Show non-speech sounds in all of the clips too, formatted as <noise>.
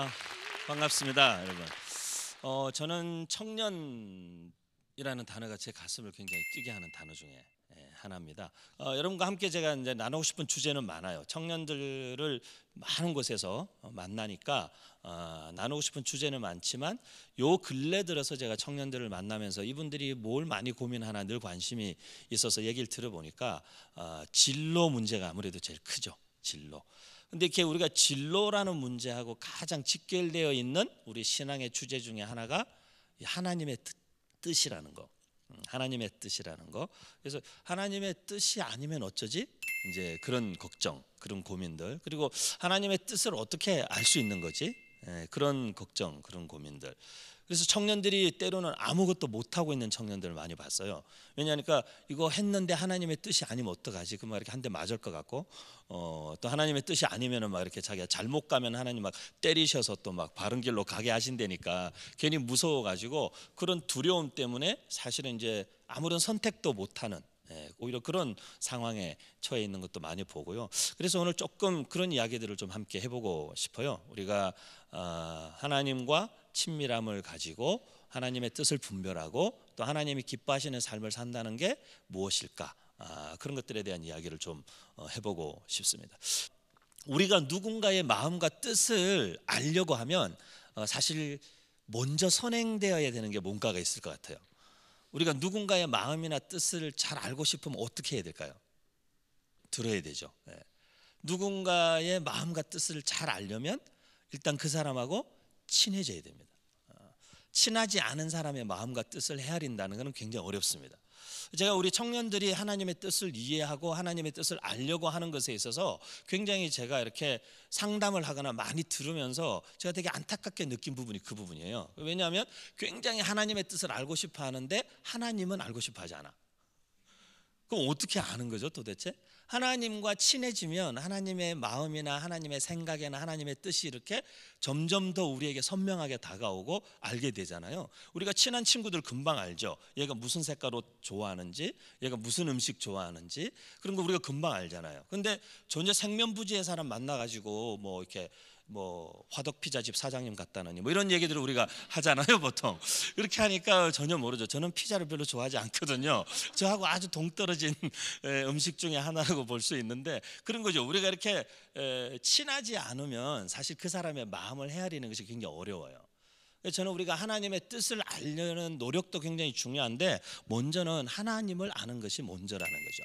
아, 반갑습니다, 여러분. 어, 저는 청년이라는 단어가 제 가슴을 굉장히 뛰게 하는 단어 중에 예, 하나입니다. 어, 여러분과 함께 제가 이제 나누고 싶은 주제는 많아요. 청년들을 많은 곳에서 어, 만나니까 어, 나누고 싶은 주제는 많지만 요 근래 들어서 제가 청년들을 만나면서 이분들이 뭘 많이 고민하나 늘 관심이 있어서 얘기를 들어보니까 어, 진로 문제가 아무래도 제일 크죠. 진로. 근데 이게 렇 우리가 진로라는 문제하고 가장 직결되어 있는 우리 신앙의 주제 중에 하나가 하나님의 뜻이라는 거. 음, 하나님의 뜻이라는 거. 그래서 하나님의 뜻이 아니면 어쩌지? 이제 그런 걱정, 그런 고민들. 그리고 하나님의 뜻을 어떻게 알 수 있는 거지? 예, 그런 걱정, 그런 고민들. 그래서 청년들이 때로는 아무것도 못하고 있는 청년들을 많이 봤어요. 왜냐하니까 이거 했는데 하나님의 뜻이 아니면 어떡하지? 그막 이렇게 한대 맞을 것 같고 어, 또 하나님의 뜻이 아니면은 막 이렇게 자기가 잘못 가면 하나님 막 때리셔서 또 막 바른 길로 가게 하신다니까 괜히 무서워가지고 그런 두려움 때문에 사실은 이제 아무런 선택도 못하는 예, 오히려 그런 상황에 처해 있는 것도 많이 보고요. 그래서 오늘 조금 그런 이야기들을 좀 함께 해보고 싶어요. 우리가 어, 하나님과 친밀함을 가지고 하나님의 뜻을 분별하고 또 하나님이 기뻐하시는 삶을 산다는 게 무엇일까? 아, 그런 것들에 대한 이야기를 좀 어, 해보고 싶습니다. 우리가 누군가의 마음과 뜻을 알려고 하면 어, 사실 먼저 선행되어야 되는 게 뭔가가 있을 것 같아요. 우리가 누군가의 마음이나 뜻을 잘 알고 싶으면 어떻게 해야 될까요? 들어야 되죠. 예. 누군가의 마음과 뜻을 잘 알려면 일단 그 사람하고 친해져야 됩니다. 어, 친하지 않은 사람의 마음과 뜻을 헤아린다는 것은 굉장히 어렵습니다. 제가 우리 청년들이 하나님의 뜻을 이해하고 하나님의 뜻을 알려고 하는 것에 있어서 굉장히 제가 이렇게 상담을 하거나 많이 들으면서 제가 되게 안타깝게 느낀 부분이 그 부분이에요. 왜냐하면 굉장히 하나님의 뜻을 알고 싶어 하는데 하나님은 알고 싶어 하지 않아. 그럼 어떻게 아는 거죠 도대체? 하나님과 친해지면 하나님의 마음이나 하나님의 생각이나 하나님의 뜻이 이렇게 점점 더 우리에게 선명하게 다가오고 알게 되잖아요. 우리가 친한 친구들 금방 알죠. 얘가 무슨 색깔 옷 좋아하는지, 얘가 무슨 음식 좋아하는지 그런 거 우리가 금방 알잖아요. 근데 전혀 생면부지의 사람 만나 가지고 뭐 이렇게 뭐 화덕피자집 사장님 같다느니 뭐 이런 얘기들을 우리가 하잖아요 보통 그렇게 하니까 전혀 모르죠 저는 피자를 별로 좋아하지 않거든요 저하고 아주 동떨어진 음식 중에 하나라고 볼 수 있는데 그런 거죠 우리가 이렇게 친하지 않으면 사실 그 사람의 마음을 헤아리는 것이 굉장히 어려워요 저는 우리가 하나님의 뜻을 알려는 노력도 굉장히 중요한데 먼저는 하나님을 아는 것이 먼저라는 거죠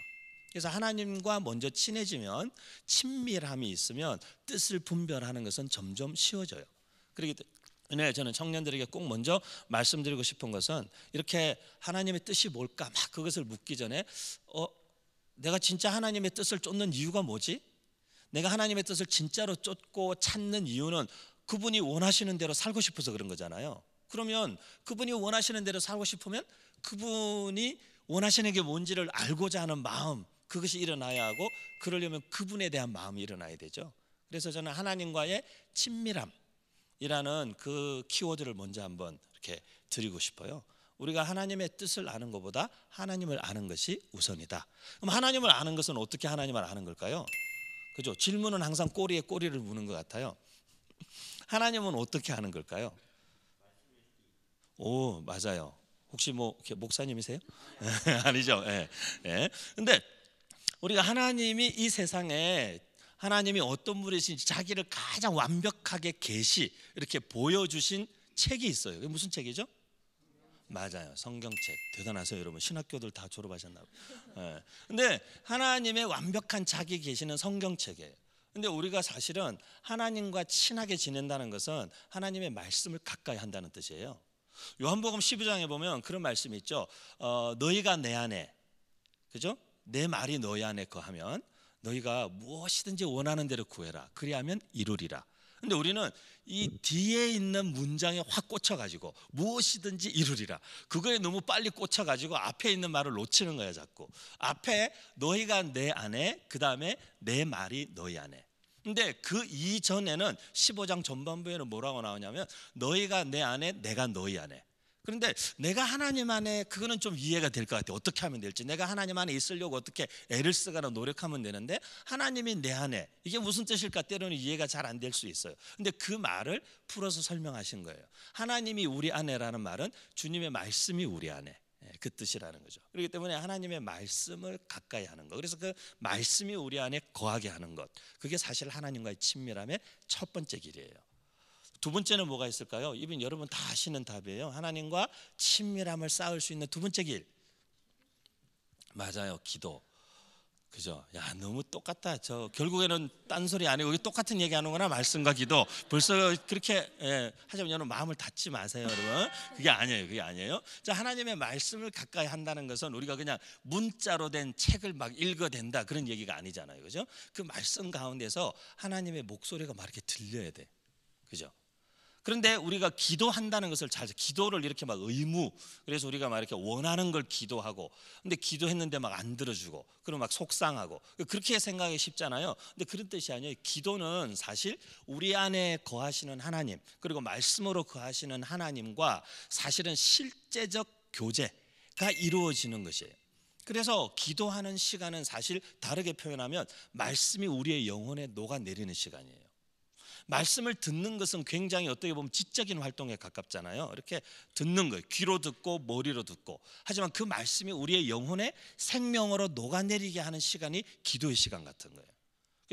그래서 하나님과 먼저 친해지면 친밀함이 있으면 뜻을 분별하는 것은 점점 쉬워져요. 그렇기 때문에 네, 저는 청년들에게 꼭 먼저 말씀드리고 싶은 것은 이렇게 하나님의 뜻이 뭘까 막 그것을 묻기 전에 어 내가 진짜 하나님의 뜻을 쫓는 이유가 뭐지? 내가 하나님의 뜻을 진짜로 쫓고 찾는 이유는 그분이 원하시는 대로 살고 싶어서 그런 거잖아요. 그러면 그분이 원하시는 대로 살고 싶으면 그분이 원하시는 게 뭔지를 알고자 하는 마음 그것이 일어나야 하고 그러려면 그분에 대한 마음이 일어나야 되죠. 그래서 저는 하나님과의 친밀함이라는 그 키워드를 먼저 한번 이렇게 드리고 싶어요. 우리가 하나님의 뜻을 아는 것보다 하나님을 아는 것이 우선이다. 그럼 하나님을 아는 것은 어떻게 하나님을 아는 걸까요? 그죠? 질문은 항상 꼬리에 꼬리를 무는 것 같아요. <laughs> 하나님은 어떻게 하는 걸까요? 오 맞아요. 혹시 뭐 목사님이세요? <laughs> 아니죠. 예. 예. 근데 우리가 하나님이 이 세상에 하나님이 어떤 분이신지 자기를 가장 완벽하게 계시 이렇게 보여주신 책이 있어요. 그게 무슨 책이죠? 맞아요. 성경책. 대단하세요, 여러분. 신학교들 다 졸업하셨나 봐요. 네. 근데 하나님의 완벽한 자기 계시는 성경책이에요. 근데 우리가 사실은 하나님과 친하게 지낸다는 것은 하나님의 말씀을 가까이 한다는 뜻이에요. 요한복음 12장에 보면 그런 말씀이 있죠. 어, 너희가 내 안에 그죠? 내 말이 너희 안에 거하면 너희가 무엇이든지 원하는 대로 구해라. 그리하면 이루리라. 근데 우리는 이 뒤에 있는 문장에 확 꽂혀가지고 무엇이든지 이루리라. 그거에 너무 빨리 꽂혀가지고 앞에 있는 말을 놓치는 거야 자꾸. 앞에 너희가 내 안에 그 다음에 내 말이 너희 안에. 근데 그 이전에는 15장 전반부에는 뭐라고 나오냐면 너희가 내 안에 내가 너희 안에. 그런데 내가 하나님 안에 그거는 좀 이해가 될 것 같아요. 어떻게 하면 될지. 내가 하나님 안에 있으려고 어떻게 애를 쓰거나 노력하면 되는데 하나님이 내 안에 이게 무슨 뜻일까 때로는 이해가 잘 안 될 수 있어요. 근데 그 말을 풀어서 설명하신 거예요. 하나님이 우리 안에라는 말은 주님의 말씀이 우리 안에. 예, 그 뜻이라는 거죠. 그렇기 때문에 하나님의 말씀을 가까이 하는 것. 그래서 그 말씀이 우리 안에 거하게 하는 것. 그게 사실 하나님과의 친밀함의 첫 번째 길이에요. 두 번째는 뭐가 있을까요? 이분 여러분 다 아시는 답이에요. 하나님과 친밀함을 쌓을 수 있는 두 번째 길. 맞아요. 기도. 그죠? 야, 너무 똑같다. 저 결국에는 딴소리 아니고 여기 똑같은 얘기 하는구나. 말씀과 기도. 벌써 그렇게 예, 하자면 여러분 마음을 닫지 마세요, 여러분. 그게 아니에요. 그게 아니에요. 자, 하나님의 말씀을 가까이 한다는 것은 우리가 그냥 문자로 된 책을 막 읽어 댄다 그런 얘기가 아니잖아요. 그죠? 그 말씀 가운데서 하나님의 목소리가 막 이렇게 들려야 돼. 그죠? 그런데 우리가 기도한다는 것을 잘 기도를 이렇게 막 의무 그래서 우리가 막 이렇게 원하는 걸 기도하고 근데 기도했는데 막 안 들어주고 그럼 막 속상하고 그렇게 생각하기 쉽잖아요. 근데 그런 뜻이 아니에요. 기도는 사실 우리 안에 거하시는 하나님 그리고 말씀으로 거하시는 하나님과 사실은 실제적 교제가 이루어지는 것이에요. 그래서 기도하는 시간은 사실 다르게 표현하면 말씀이 우리의 영혼에 녹아내리는 시간이에요. 말씀을 듣는 것은 굉장히 어떻게 보면 지적인 활동에 가깝잖아요. 이렇게 듣는 거예요. 귀로 듣고 머리로 듣고. 하지만 그 말씀이 우리의 영혼에 생명으로 녹아내리게 하는 시간이 기도의 시간 같은 거예요.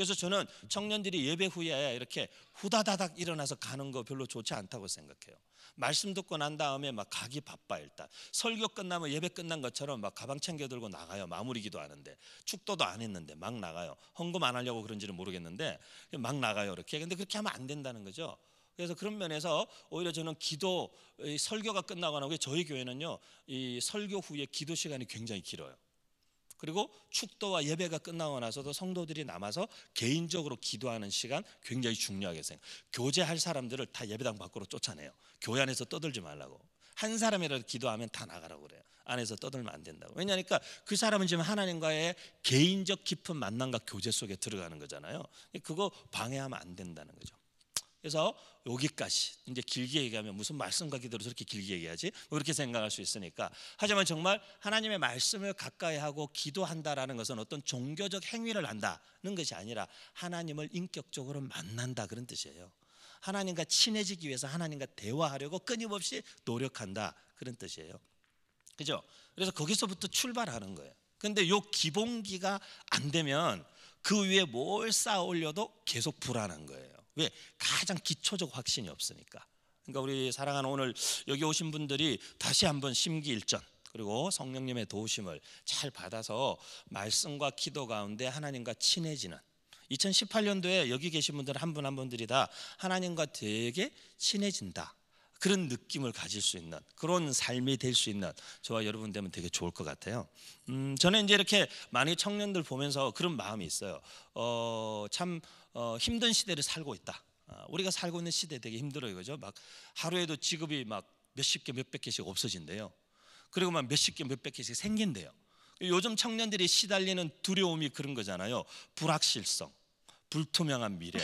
그래서 저는 청년들이 예배 후에 이렇게 후다다닥 일어나서 가는 거 별로 좋지 않다고 생각해요. 말씀 듣고 난 다음에 막 가기 바빠 일단 설교 끝나면 예배 끝난 것처럼 막 가방 챙겨 들고 나가요 마무리기도 하는데 축도도 안 했는데 막 나가요 헌금 안 하려고 그런지는 모르겠는데 막 나가요 이렇게 근데 그렇게 하면 안 된다는 거죠 그래서 그런 면에서 오히려 저는 기도 설교가 끝나거나 저희 교회는요 이 설교 후에 기도 시간이 굉장히 길어요 그리고 축도와 예배가 끝나고 나서도 성도들이 남아서 개인적으로 기도하는 시간 굉장히 중요하게 생각. 교제할 사람들을 다 예배당 밖으로 쫓아내요. 교회 안에서 떠들지 말라고. 한 사람이라도 기도하면 다 나가라고 그래요. 안에서 떠들면 안 된다고. 왜냐니까 그 사람은 지금 하나님과의 개인적 깊은 만남과 교제 속에 들어가는 거잖아요. 그거 방해하면 안 된다는 거죠. 그래서 여기까지 이제 길게 얘기하면 무슨 말씀 가기대로 그렇게 길게 얘기하지? 뭐 이렇게 생각할 수 있으니까. 하지만 정말 하나님의 말씀을 가까이하고 기도한다라는 것은 어떤 종교적 행위를 한다는 것이 아니라 하나님을 인격적으로 만난다 그런 뜻이에요. 하나님과 친해지기 위해서 하나님과 대화하려고 끊임없이 노력한다 그런 뜻이에요. 그죠? 그래서 거기서부터 출발하는 거예요. 근데 요 기본기가 안 되면 그 위에 뭘 쌓아 올려도 계속 불안한 거예요. 왜? 가장 기초적 확신이 없으니까. 그러니까 우리 사랑하는 오늘 여기 오신 분들이 다시 한번 심기일전 그리고 성령님의 도우심을 잘 받아서 말씀과 기도 가운데 하나님과 친해지는 2018년도에 여기 계신 분들 한 분 한 분들이 다 하나님과 되게 친해진다. 그런 느낌을 가질 수 있는 그런 삶이 될 수 있는 저와 여러분 되면 되게 좋을 것 같아요. 음, 저는 이제 이렇게 많이 청년들 보면서 그런 마음이 있어요. 어, 참 어, 힘든 시대를 살고 있다. 어, 우리가 살고 있는 시대 되게 힘들어요, 그죠? 막 하루에도 지급이 막 몇십 개, 몇백 개씩 없어진대요. 그리고 막 몇십 개, 몇백 개씩 생긴대요. 요즘 청년들이 시달리는 두려움이 그런 거잖아요. 불확실성, 불투명한 미래.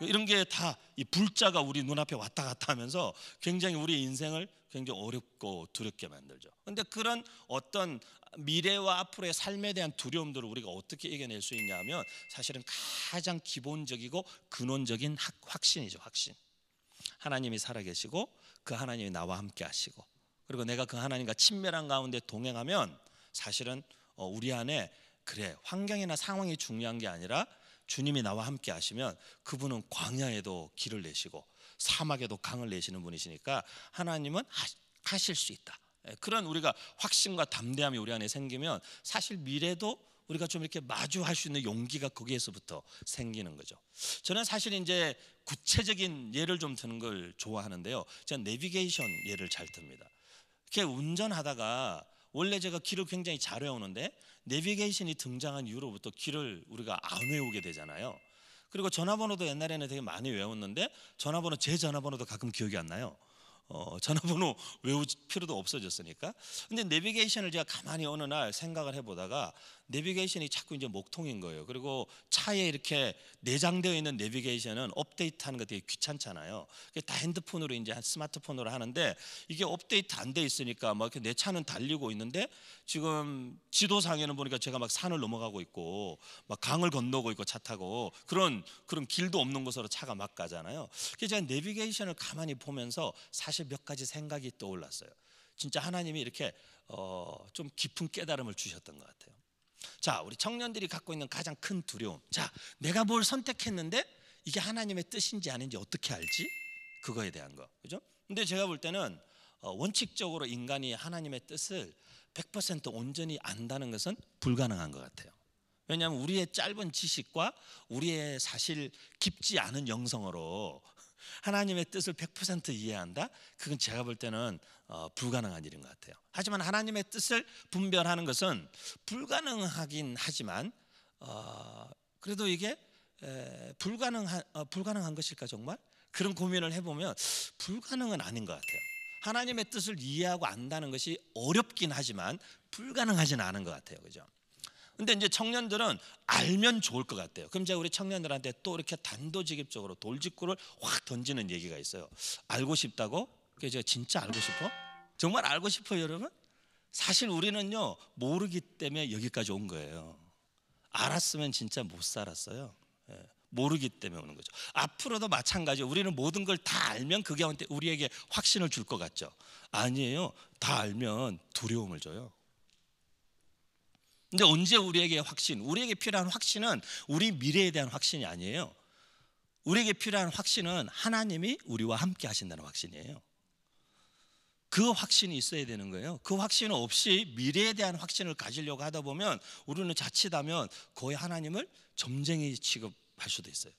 이런 게 다 이 불자가 우리 눈앞에 왔다 갔다 하면서 굉장히 우리 인생을 굉장히 어렵고 두렵게 만들죠. 근데 그런 어떤 미래와 앞으로의 삶에 대한 두려움들을 우리가 어떻게 이겨낼 수 있냐면 사실은 가장 기본적이고 근원적인 확신이죠. 확신. 하나님이 살아계시고 그 하나님이 나와 함께 하시고 그리고 내가 그 하나님과 친밀한 가운데 동행하면 사실은 어, 우리 안에 그래 환경이나 상황이 중요한 게 아니라 주님이 나와 함께 하시면 그분은 광야에도 길을 내시고 사막에도 강을 내시는 분이시니까 하나님은 하실 수 있다. 예, 그런 우리가 확신과 담대함이 우리 안에 생기면 사실 미래도 우리가 좀 이렇게 마주할 수 있는 용기가 거기에서부터 생기는 거죠. 저는 사실 이제 구체적인 예를 좀 드는 걸 좋아하는데요. 제가 내비게이션 예를 잘 듭니다. 이렇게 운전하다가 원래 제가 길을 굉장히 잘 외우는데 내비게이션이 등장한 이후로부터 길을 우리가 안 외우게 되잖아요. 그리고 전화번호도 옛날에는 되게 많이 외웠는데 전화번호 제 전화번호도 가끔 기억이 안 나요. 어, 전화번호 외울 필요도 없어졌으니까. 근데 내비게이션을 제가 가만히 어느 날 생각을 해보다가 내비게이션이 자꾸 이제 목통인 거예요. 그리고 차에 이렇게 내장되어 있는 내비게이션은 업데이트하는 거 되게 귀찮잖아요. 다 핸드폰으로 이제 스마트폰으로 하는데 이게 업데이트 안 돼 있으니까 막 내 차는 달리고 있는데 지금 지도상에는 보니까 제가 막 산을 넘어가고 있고 막 강을 건너고 있고 차 타고 그런 그런 길도 없는 곳으로 차가 막 가잖아요. 그래서 제가 내비게이션을 가만히 보면서 사실 몇 가지 생각이 떠올랐어요. 진짜 하나님이 이렇게 어, 좀 깊은 깨달음을 주셨던 것 같아요. 자, 우리 청년들이 갖고 있는 가장 큰 두려움. 자, 내가 뭘 선택했는데 이게 하나님의 뜻인지 아닌지 어떻게 알지? 그거에 대한 거. 그죠? 근데 제가 볼 때는 어, 원칙적으로 인간이 하나님의 뜻을 100% 온전히 안다는 것은 불가능한 것 같아요. 왜냐하면 우리의 짧은 지식과 우리의 사실 깊지 않은 영성으로 <laughs> 하나님의 뜻을 100% 이해한다? 그건 제가 볼 때는 어, 불가능한 일인 것 같아요. 하지만 하나님의 뜻을 분별하는 것은 불가능하긴 하지만 어, 그래도 이게 불가능한 어, 불가능한 것일까 정말 그런 고민을 해보면 불가능은 아닌 것 같아요. 하나님의 뜻을 이해하고 안다는 것이 어렵긴 하지만 불가능하진 않은 것 같아요. 그죠? 근데 이제 청년들은 알면 좋을 것 같아요. 그럼 제가 우리 청년들한테 또 이렇게 단도직입적으로 돌직구를 확 던지는 얘기가 있어요. 알고 싶다고 그게 제가 진짜 알고 싶어? 정말 알고 싶어요, 여러분? 사실 우리는요, 모르기 때문에 여기까지 온 거예요. 알았으면 진짜 못 살았어요. 예, 모르기 때문에 오는 거죠. 앞으로도 마찬가지. 우리는 모든 걸 다 알면 그게 우리에게 확신을 줄 것 같죠. 아니에요. 다 알면 두려움을 줘요. 근데 언제 우리에게 확신? 우리에게 필요한 확신은 우리 미래에 대한 확신이 아니에요. 우리에게 필요한 확신은 하나님이 우리와 함께 하신다는 확신이에요. 그 확신이 있어야 되는 거예요. 그 확신 없이 미래에 대한 확신을 가지려고 하다 보면 우리는 자칫하면 거의 하나님을 점쟁이 취급할 수도 있어요.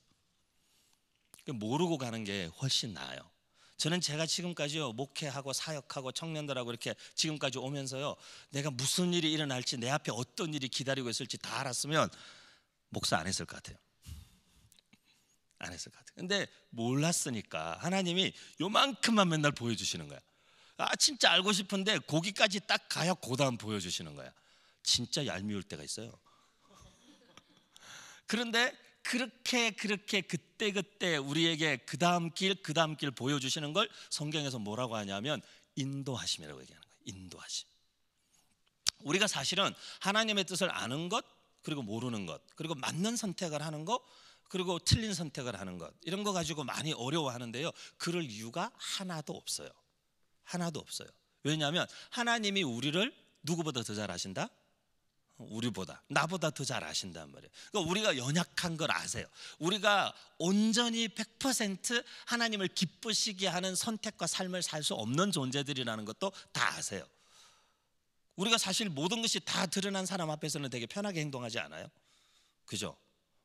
그러니까 모르고 가는 게 훨씬 나아요. 저는 제가 지금까지요 목회하고 사역하고 청년들하고 이렇게 지금까지 오면서요 내가 무슨 일이 일어날지 내 앞에 어떤 일이 기다리고 있을지 다 알았으면 목사 안 했을 것 같아요. 안 했을 것 같아요. 근데 몰랐으니까 하나님이 요만큼만 맨날 보여주시는 거예요 아 진짜 알고 싶은데 거기까지 딱 가야 고다 보여주시는 거야. 진짜 얄미울 때가 있어요. 그런데 그렇게 그렇게 그때 그때 우리에게 그 다음 길, 그 다음 길 보여주시는 걸 성경에서 뭐라고 하냐면 인도하심이라고 얘기하는 거예요. 인도하심. 우리가 사실은 하나님의 뜻을 아는 것, 그리고 모르는 것, 그리고 맞는 선택을 하는 것, 그리고 틀린 선택을 하는 것 이런 거 가지고 많이 어려워하는데요. 그럴 이유가 하나도 없어요. 하나도 없어요. 왜냐하면 하나님이 우리를 누구보다 더 잘 아신다? 우리보다 나보다 더 잘 아신단 말이에요. 그러니까 우리가 연약한 걸 아세요. 우리가 온전히 100% 하나님을 기쁘시게 하는 선택과 삶을 살 수 없는 존재들이라는 것도 다 아세요. 우리가 사실 모든 것이 다 드러난 사람 앞에서는 되게 편하게 행동하지 않아요? 그죠?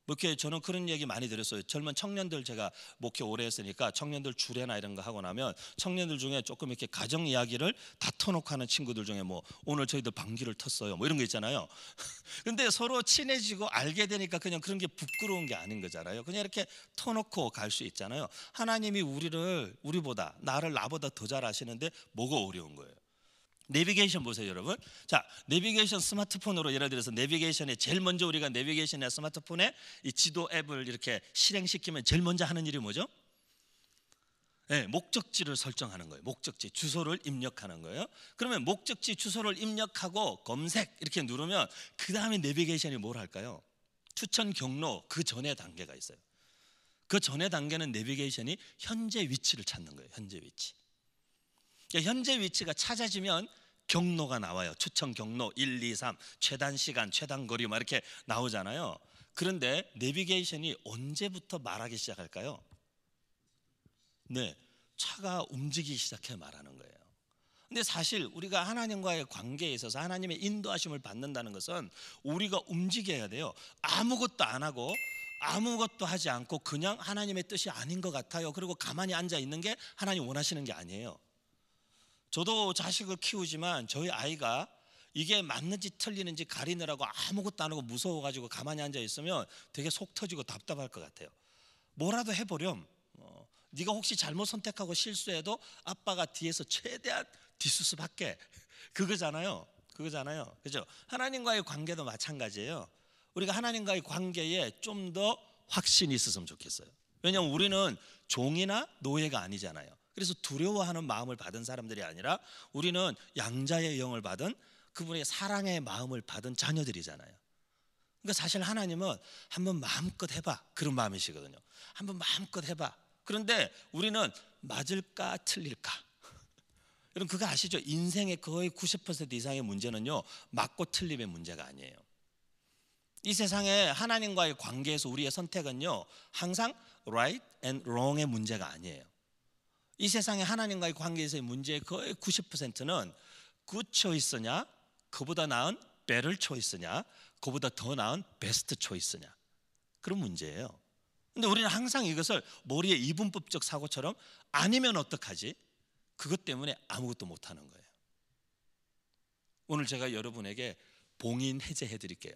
이렇게 저는 그런 얘기 많이 들었어요. 젊은 청년들 제가 목회 오래 했으니까 청년들 주례나 이런 거 하고 나면 청년들 중에 조금 이렇게 가정 이야기를 다 터놓고 하는 친구들 중에 뭐 오늘 저희들 방귀를 텄어요. 뭐 이런 거 있잖아요. <laughs> 근데 서로 친해지고 알게 되니까 그냥 그런 게 부끄러운 게 아닌 거잖아요. 그냥 이렇게 터놓고 갈 수 있잖아요. 하나님이 우리를 우리보다 나를 나보다 더 잘 아시는데 뭐가 어려운 거예요? 내비게이션 보세요, 여러분. 자, 내비게이션 스마트폰으로 예를 들어서 내비게이션에 제일 먼저 우리가 내비게이션에 스마트폰에 이 지도 앱을 이렇게 실행시키면 제일 먼저 하는 일이 뭐죠? 네, 목적지를 설정하는 거예요. 목적지 주소를 입력하는 거예요. 그러면 목적지 주소를 입력하고 검색 이렇게 누르면 그 다음에 내비게이션이 뭘 할까요? 추천 경로 그 전에 단계가 있어요. 그 전에 단계는 내비게이션이 현재 위치를 찾는 거예요. 현재 위치. 그러니까 현재 위치가 찾아지면 경로가 나와요. 추천 경로 1, 2, 3, 최단 시간, 최단 거리 막 이렇게 나오잖아요. 그런데 내비게이션이 언제부터 말하기 시작할까요? 네. 차가 움직이기 시작해 말하는 거예요. 근데 사실 우리가 하나님과의 관계에 있어서 하나님의 인도하심을 받는다는 것은 우리가 움직여야 돼요. 아무것도 안 하고 아무것도 하지 않고 그냥 하나님의 뜻이 아닌 것 같아요. 그리고 가만히 앉아 있는 게 하나님 원하시는 게 아니에요. 저도 자식을 키우지만 저희 아이가 이게 맞는지 틀리는지 가리느라고 아무것도 안 하고 무서워가지고 가만히 앉아 있으면 되게 속 터지고 답답할 것 같아요. 뭐라도 해보렴. 어, 네가 혹시 잘못 선택하고 실수해도 아빠가 뒤에서 최대한 뒤수습할게 <laughs> 그거잖아요. 그거잖아요. 그죠? 하나님과의 관계도 마찬가지예요. 우리가 하나님과의 관계에 좀 더 확신이 있었으면 좋겠어요. 왜냐하면 우리는 종이나 노예가 아니잖아요. 그래서 두려워하는 마음을 받은 사람들이 아니라 우리는 양자의 영을 받은 그분의 사랑의 마음을 받은 자녀들이잖아요. 그러니까 사실 하나님은 한번 마음껏 해봐 그런 마음이시거든요. 한번 마음껏 해봐. 그런데 우리는 맞을까 틀릴까. <laughs> 여러분 그거 아시죠? 인생의 거의 90% 이상의 문제는요 맞고 틀림의 문제가 아니에요. 이 세상에 하나님과의 관계에서 우리의 선택은요 항상 right and wrong의 문제가 아니에요. 이세상에 하나님과의 관계에서의 문제의 거의 90%는 g o 있으냐 그보다 나은 배 e t 있으냐 그보다 더 나은 베스트 t 있으냐 그런 문제예요. 근데 우리는 항상 이것을 머리에 이분법적 사고처럼 아니면 어떡하지? 그것 때문에 아무것도 못 하는 거예요. 오늘 제가 여러분에게 봉인 해제해 드릴게요.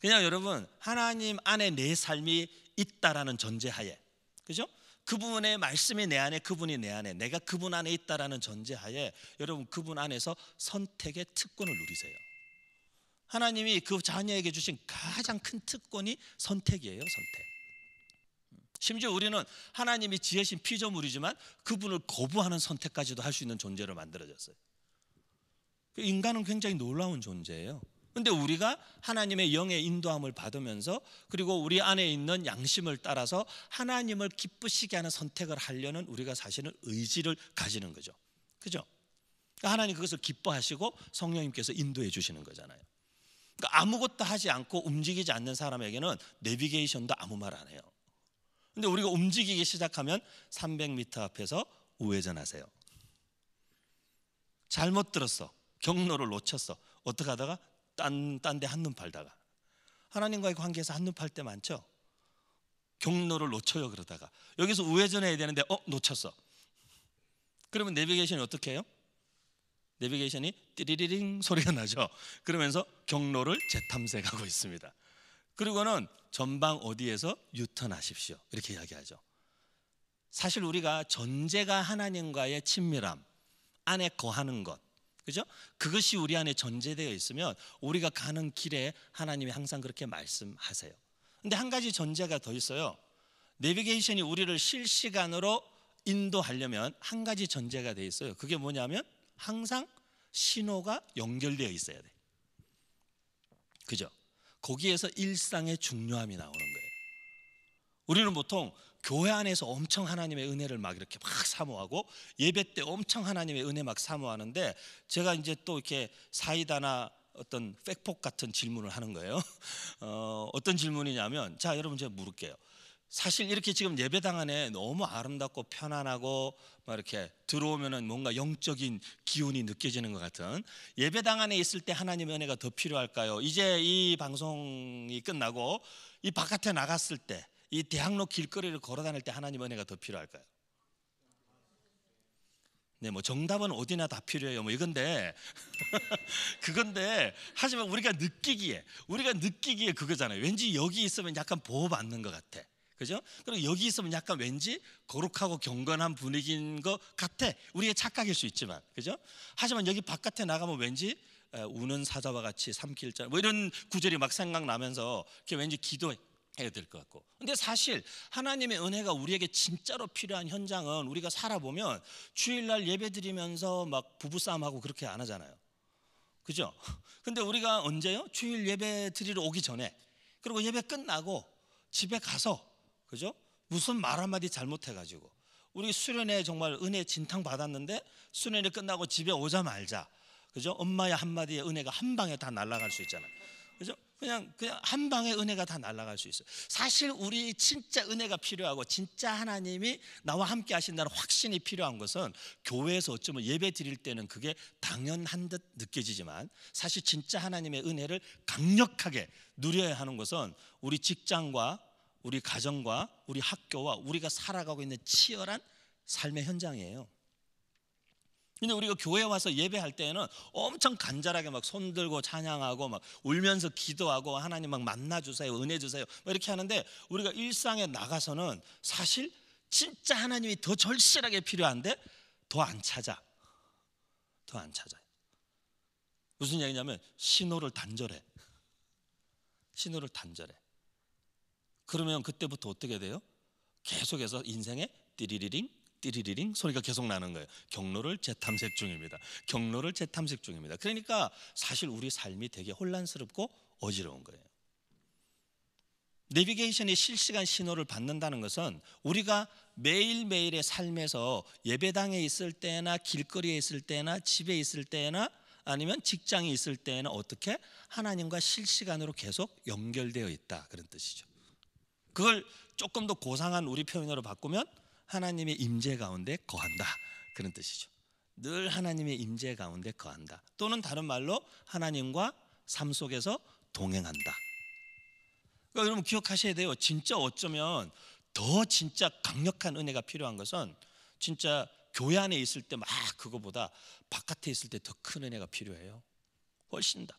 그냥 여러분 하나님 안에 내 삶이 있다라는 전제하에 그죠? 그분의 말씀이 내 안에 그분이 내 안에 내가 그분 안에 있다라는 전제하에 여러분 그분 안에서 선택의 특권을 누리세요. 하나님이 그 자녀에게 주신 가장 큰 특권이 선택이에요, 선택. 심지어 우리는 하나님이 지으신 피조물이지만 그분을 거부하는 선택까지도 할 수 있는 존재로 만들어졌어요. 그 인간은 굉장히 놀라운 존재예요. 근데 우리가 하나님의 영의 인도함을 받으면서 그리고 우리 안에 있는 양심을 따라서 하나님을 기쁘시게 하는 선택을 하려는 우리가 사실은 의지를 가지는 거죠. 그죠? 그러니까 하나님 그것을 기뻐하시고 성령님께서 인도해 주시는 거잖아요. 그러니까 아무것도 하지 않고 움직이지 않는 사람에게는 내비게이션도 아무 말 안 해요. 근데 우리가 움직이기 시작하면 300m 앞에서 우회전하세요. 잘못 들었어. 경로를 놓쳤어. 어떻게 하다가 딴데 한눈 팔다가 하나님과의 관계에서 한눈 팔때 많죠. 경로를 놓쳐요 그러다가 여기서 우회전해야 되는데 어 놓쳤어. 그러면 내비게이션이 어떻게 해요? 내비게이션이 띠리리링 소리가 나죠. 그러면서 경로를 재탐색하고 있습니다. 그리고는 전방 어디에서 유턴하십시오. 이렇게 이야기하죠. 사실 우리가 전제가 하나님과의 친밀함 안에 거하는 것 그죠? 그것이 우리 안에 전제되어 있으면 우리가 가는 길에 하나님이 항상 그렇게 말씀하세요. 근데 한 가지 전제가 더 있어요. 내비게이션이 우리를 실시간으로 인도하려면 한 가지 전제가 돼 있어요. 그게 뭐냐면 항상 신호가 연결되어 있어야 돼. 그죠? 거기에서 일상의 중요함이 나오는 거예요. 우리는 보통 교회 안에서 엄청 하나님의 은혜를 막 이렇게 막 사모하고 예배 때 엄청 하나님의 은혜 막 사모하는데 제가 이제 또 이렇게 사이다나 어떤 팩폭 같은 질문을 하는 거예요. <laughs> 어, 어떤 질문이냐면 자 여러분 제가 물을게요. 사실 이렇게 지금 예배당 안에 너무 아름답고 편안하고 막 이렇게 들어오면은 뭔가 영적인 기운이 느껴지는 것 같은 예배당 안에 있을 때 하나님의 은혜가 더 필요할까요? 이제 이 방송이 끝나고 이 바깥에 나갔을 때이 대학로 길거리를 걸어 다닐 때 하나님 은혜가 더 필요할까요? 네, 뭐 정답은 어디나 다 필요해요. 뭐 이건데 <laughs> 그건데 하지만 우리가 느끼기에 우리가 느끼기에 그거잖아요. 왠지 여기 있으면 약간 보호받는 것 같아. 그죠? 그리고 여기 있으면 약간 왠지 거룩하고 경건한 분위기인 것 같아. 우리의 착각일 수 있지만, 그죠? 하지만 여기 바깥에 나가면 왠지 우는 사자와 같이 삼킬자 뭐 이런 구절이 막 생각나면서 이렇게 왠지 기도 해야 될 것 같고. 근데 사실 하나님의 은혜가 우리에게 진짜로 필요한 현장은 우리가 살아보면 주일날 예배드리면서 막 부부싸움하고 그렇게 안 하잖아요. 그죠? <laughs> 근데 우리가 언제요? 주일 예배 드리러 오기 전에. 그리고 예배 끝나고 집에 가서 그죠? 무슨 말 한마디 잘못해 가지고 우리 수련회 정말 은혜 진탕 받았는데 수련회 끝나고 집에 오자말자. 그죠? 엄마의 한마디에 은혜가 한 방에 다 날아갈 수 있잖아요. 그죠? 그냥 그냥 한 방에 은혜가 다 날아갈 수 있어요. 사실 우리 진짜 은혜가 필요하고 진짜 하나님이 나와 함께 하신다는 확신이 필요한 것은 교회에서 어쩌면 예배 드릴 때는 그게 당연한 듯 느껴지지만 사실 진짜 하나님의 은혜를 강력하게 누려야 하는 것은 우리 직장과 우리 가정과 우리 학교와 우리가 살아가고 있는 치열한 삶의 현장이에요. 근데 우리가 교회 와서 예배할 때에는 엄청 간절하게 막 손들고 찬양하고 막 울면서 기도하고 하나님 막 만나 주세요 은혜 주세요 이렇게 하는데 우리가 일상에 나가서는 사실 진짜 하나님이 더 절실하게 필요한데 더 안 찾아 더 안 찾아요 무슨 얘기냐면 신호를 단절해 신호를 단절해 그러면 그때부터 어떻게 돼요? 계속해서 인생에 띠리리링 띠리리링 소리가 계속 나는 거예요. 경로를 재탐색 중입니다. 경로를 재탐색 중입니다. 그러니까 사실 우리 삶이 되게 혼란스럽고 어지러운 거예요. 내비게이션이 실시간 신호를 받는다는 것은 우리가 매일매일의 삶에서 예배당에 있을 때나 길거리에 있을 때나 집에 있을 때나 아니면 직장에 있을 때에는 어떻게 하나님과 실시간으로 계속 연결되어 있다 그런 뜻이죠. 그걸 조금 더 고상한 우리 표현으로 바꾸면 하나님의 임재 가운데 거한다. 그런 뜻이죠. 늘 하나님의 임재 가운데 거한다. 또는 다른 말로 하나님과 삶 속에서 동행한다. 그러니까 여러분 기억하셔야 돼요. 진짜 어쩌면 더 진짜 강력한 은혜가 필요한 것은 진짜 교회 안에 있을 때 막 그거보다 바깥에 있을 때 더 큰 은혜가 필요해요. 훨씬 더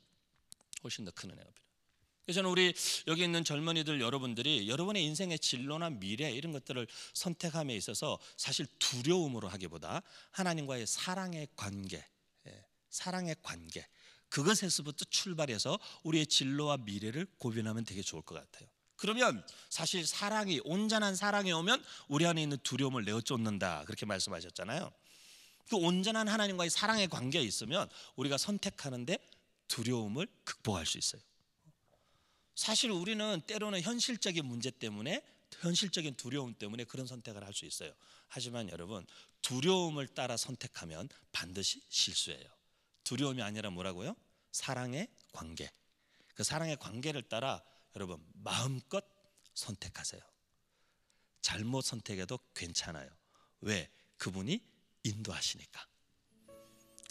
훨씬 더 큰 은혜가 필요해요. 저는 우리 여기 있는 젊은이들 여러분들이 여러분의 인생의 진로나 미래 이런 것들을 선택함에 있어서 사실 두려움으로 하기보다 하나님과의 사랑의 관계, 예, 사랑의 관계 그것에서부터 출발해서 우리의 진로와 미래를 고민하면 되게 좋을 것 같아요. 그러면 사실 사랑이 온전한 사랑이 오면 우리 안에 있는 두려움을 내어 쫓는다 그렇게 말씀하셨잖아요. 그 온전한 하나님과의 사랑의 관계에 있으면 우리가 선택하는데 두려움을 극복할 수 있어요. 사실 우리는 때로는 현실적인 문제 때문에 현실적인 두려움 때문에 그런 선택을 할 수 있어요. 하지만 여러분 두려움을 따라 선택하면 반드시 실수예요. 두려움이 아니라 뭐라고요? 사랑의 관계. 그 사랑의 관계를 따라 여러분 마음껏 선택하세요. 잘못 선택해도 괜찮아요. 왜? 그분이 인도하시니까.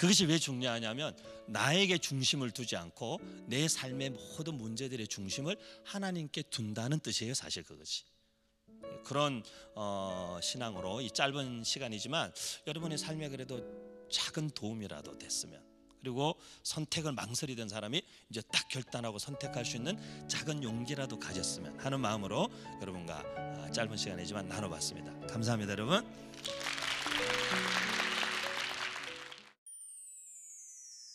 그것이 왜 중요하냐면 나에게 중심을 두지 않고 내 삶의 모든 문제들의 중심을 하나님께 둔다는 뜻이에요. 사실 그것이. 그런 어, 신앙으로 이 짧은 시간이지만 여러분의 삶에 그래도 작은 도움이라도 됐으면 그리고 선택을 망설이던 사람이 이제 딱 결단하고 선택할 수 있는 작은 용기라도 가졌으면 하는 마음으로 여러분과 아, 짧은 시간이지만 나눠봤습니다. 감사합니다, 여러분.